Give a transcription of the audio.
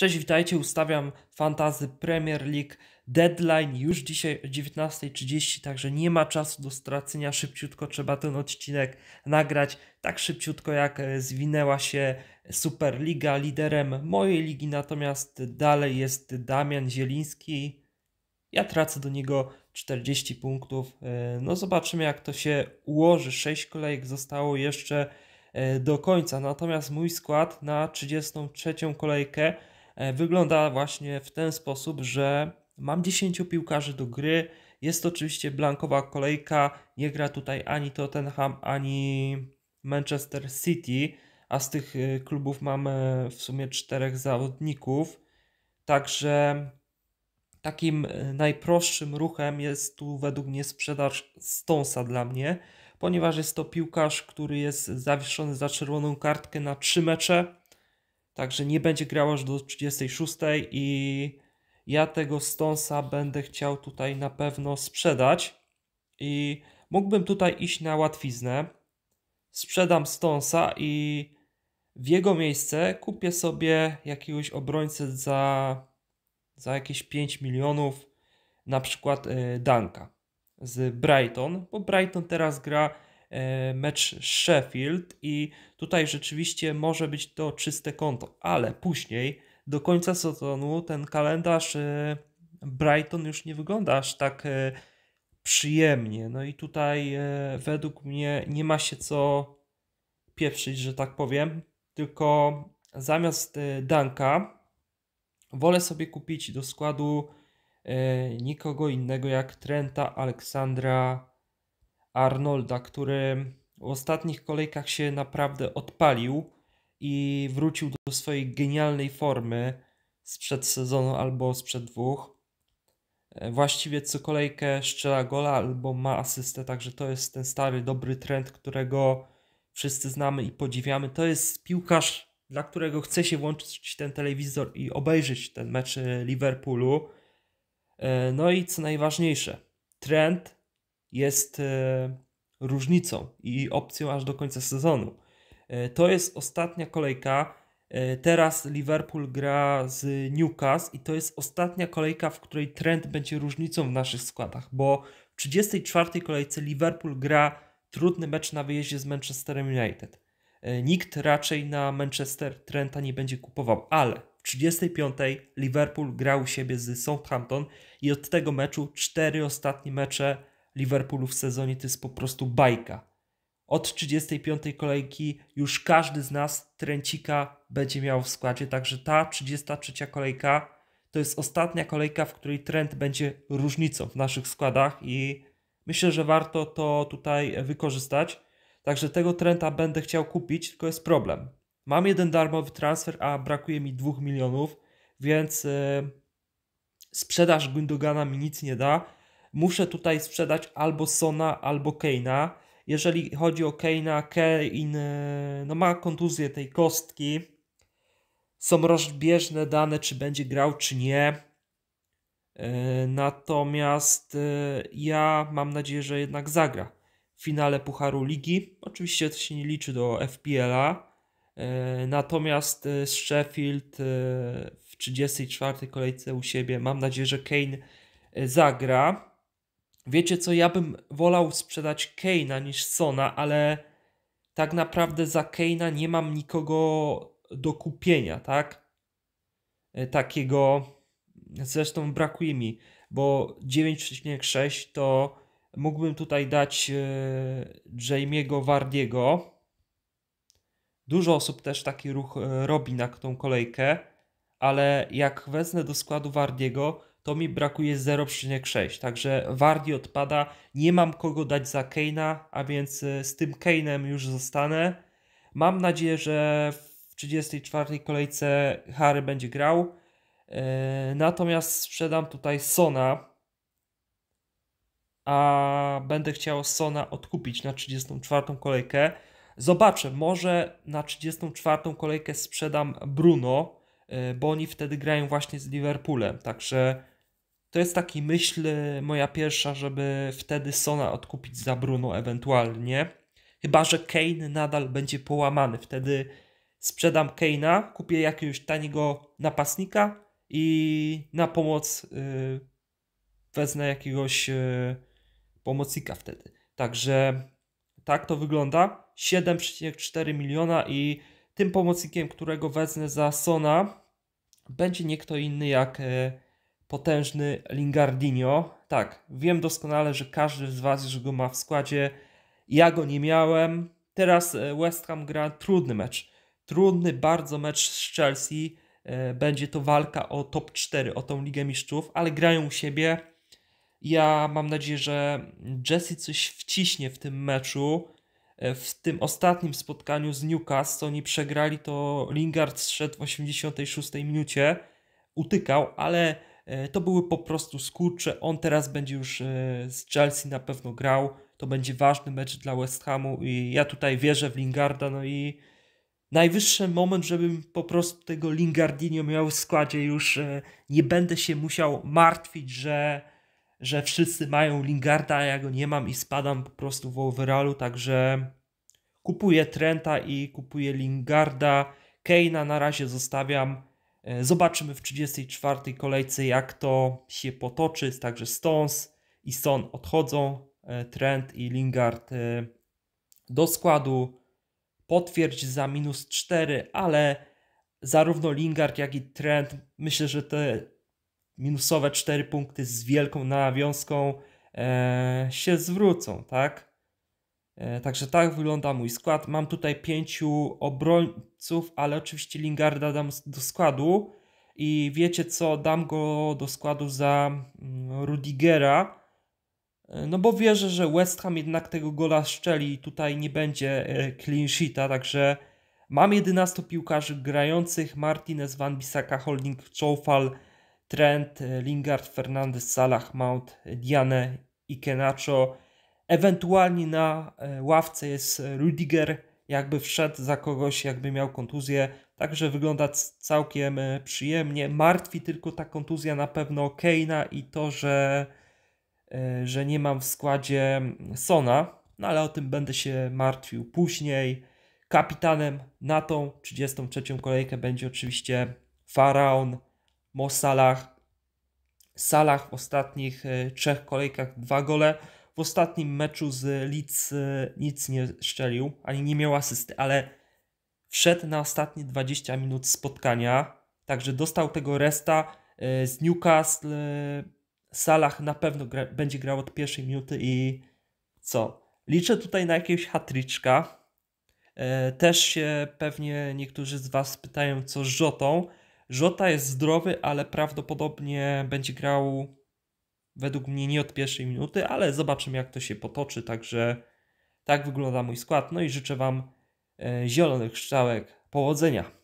Cześć, witajcie, ustawiam Fantazy Premier League Deadline już dzisiaj o 19.30, także nie ma czasu do stracenia, szybciutko trzeba ten odcinek nagrać, tak szybciutko jak e, zwinęła się Superliga, liderem mojej ligi natomiast dalej jest Damian Zieliński, ja tracę do niego 40 punktów, e, no zobaczymy jak to się ułoży, 6 kolejek zostało jeszcze e, do końca, natomiast mój skład na 33 kolejkę E, wygląda właśnie w ten sposób, że mam 10 piłkarzy do gry. Jest to oczywiście blankowa kolejka. Nie gra tutaj ani Tottenham, ani Manchester City, a z tych e, klubów mamy e, w sumie czterech zawodników. Także takim najprostszym ruchem jest tu według mnie sprzedaż Stonsa dla mnie, ponieważ jest to piłkarz, który jest zawieszony za czerwoną kartkę na trzy mecze. Także nie będzie grał aż do 36 i ja tego stonsa będę chciał tutaj na pewno sprzedać i mógłbym tutaj iść na łatwiznę. Sprzedam stonsa i w jego miejsce kupię sobie jakiegoś obrońcę za, za jakieś 5 milionów, na przykład e, Danka z Brighton, bo Brighton teraz gra E, mecz Sheffield i tutaj rzeczywiście może być to czyste konto, ale później do końca sezonu ten kalendarz e, Brighton już nie wygląda aż tak e, przyjemnie. No i tutaj według mnie nie ma się co pieprzyć, że tak powiem, tylko zamiast Danka wolę sobie kupić do składu nikogo innego jak Trenta Aleksandra Arnolda, który w ostatnich kolejkach się naprawdę odpalił i wrócił do swojej genialnej formy sprzed sezonu albo sprzed dwóch. E, właściwie co kolejkę strzela gola albo ma asystę, także to jest ten stary, dobry trend, którego wszyscy znamy i podziwiamy. To jest piłkarz, dla którego chce się włączyć ten telewizor i obejrzeć ten mecz e, Liverpoolu. E, no i co najważniejsze, trend jest e, różnicą i opcją aż do końca sezonu. E, to jest ostatnia kolejka. E, teraz Liverpool gra z Newcastle i to jest ostatnia kolejka, w której trend będzie różnicą w naszych składach, bo w 34 kolejce Liverpool gra trudny mecz na wyjeździe z Manchesterem United. Nikt raczej na Manchester Trenta nie będzie kupował, ale w 35 Liverpool grał u siebie z Southampton i od tego meczu cztery ostatnie mecze Liverpoolu w sezonie to jest po prostu bajka. Od 35 kolejki już każdy z nas tręcika będzie miał w składzie, także ta 33 kolejka to jest ostatnia kolejka, w której trend będzie różnicą w naszych składach i myślę, że warto to tutaj wykorzystać. Także tego trenda będę chciał kupić, tylko jest problem. Mam jeden darmowy transfer, a brakuje mi 2 milionów, więc yy, sprzedaż Gundogana mi nic nie da muszę tutaj sprzedać albo Sona, albo Keina. Jeżeli chodzi o Keina, Kane e, no ma kontuzję tej kostki. Są rozbieżne dane, czy będzie grał, czy nie. E, natomiast e, ja mam nadzieję, że jednak zagra w finale Pucharu Ligi. Oczywiście to się nie liczy do FPL-a. Natomiast Sheffield w 34 kolejce u siebie. Mam nadzieję, że Kane zagra. Wiecie co, ja bym wolał sprzedać Keina niż Sona, ale tak naprawdę za Keina nie mam nikogo do kupienia, tak? E, takiego zresztą brakuje mi, bo 9,6 to mógłbym tutaj dać e, Jamiego Wardiego. Dużo osób też taki ruch e, robi na tą kolejkę, ale jak wezmę do składu Wardiego, to mi brakuje 0,6. Także Wardi odpada. Nie mam kogo dać za Keina, a więc y, z tym Keinem już zostanę. Mam nadzieję, że w 34 kolejce Harry będzie grał. Y, natomiast sprzedam tutaj Sona, a będę chciał Sona odkupić na 34 kolejkę. Zobaczę, może na 34 kolejkę sprzedam Bruno, y, bo oni wtedy grają właśnie z Liverpoolem. Także to jest taki myśl y, moja pierwsza, żeby wtedy Sona odkupić za Bruno ewentualnie. Chyba, że Kane nadal będzie połamany. Wtedy sprzedam Kane'a, kupię jakiegoś taniego napastnika i na pomoc yy, wezmę jakiegoś yy, pomocnika wtedy. Także tak to wygląda. 7,4 miliona i tym pomocnikiem, którego wezmę za Sona będzie nie kto inny jak... Yy, potężny Lingardinho. Tak, wiem doskonale, że każdy z Was już go ma w składzie. Ja go nie miałem. Teraz e, West Ham gra trudny mecz. Trudny bardzo mecz z Chelsea. E, będzie to walka o top 4, o tą Ligę Mistrzów, ale grają u siebie. Ja mam nadzieję, że Jesse coś wciśnie w tym meczu. E, w tym ostatnim spotkaniu z Newcastle oni przegrali, to Lingard zszedł w 86 minucie, utykał, ale E, to były po prostu skurcze. On teraz będzie już e, z Chelsea na pewno grał. To będzie ważny mecz dla West Hamu i ja tutaj wierzę w Lingarda. No i najwyższy moment, żebym po prostu tego Lingardinio miał w składzie już. E, nie będę się musiał martwić, że, że wszyscy mają Lingarda, a ja go nie mam i spadam po prostu w overallu. Także kupuję Trenta i kupuję Lingarda. Keina na razie zostawiam E, zobaczymy w 34 kolejce, jak to się potoczy. Także Stones i Son odchodzą, e, Trent i Lingard e, do składu. Potwierdź za minus 4, ale zarówno Lingard, jak i Trent myślę, że te minusowe 4 punkty z wielką nawiązką się zwrócą, tak? E, także tak wygląda mój skład. Mam tutaj pięciu obrońców, ale oczywiście Lingarda dam do składu. I wiecie co, dam go do składu za mm, Rudigera. E, no bo wierzę, że West Ham jednak tego gola szczeli i tutaj nie będzie e, clean sheeta, także mam 11 piłkarzy grających. Martinez, Van Bissaka, Holding, Chofal, Trent, Lingard, Fernandez, Salah, Mount, Diane i Kenacho. Ewentualnie na e, ławce jest e, Rudiger, jakby wszedł za kogoś, jakby miał kontuzję. Także wygląda całkiem e, przyjemnie. Martwi tylko ta kontuzja na pewno Keina i to, że, że nie mam w składzie Sona, no ale o tym będę się martwił później. Kapitanem na tą 33. kolejkę będzie oczywiście Faraon, Mosalach. Salah w ostatnich trzech kolejkach dwa gole w ostatnim meczu z Leeds e, nic nie szczelił, ani nie miał asysty, ale wszedł na ostatnie 20 minut spotkania, także dostał tego resta e, z Newcastle. E, Salah na pewno gra, będzie grał od pierwszej minuty i co? Liczę tutaj na jakiegoś hatryczka. Też się pewnie niektórzy z Was pytają, co z Żotą. Żota jest zdrowy, ale prawdopodobnie będzie grał Według mnie nie od pierwszej minuty, ale zobaczymy jak to się potoczy. Także tak wygląda mój skład. No i życzę Wam e, zielonych strzałek. Powodzenia!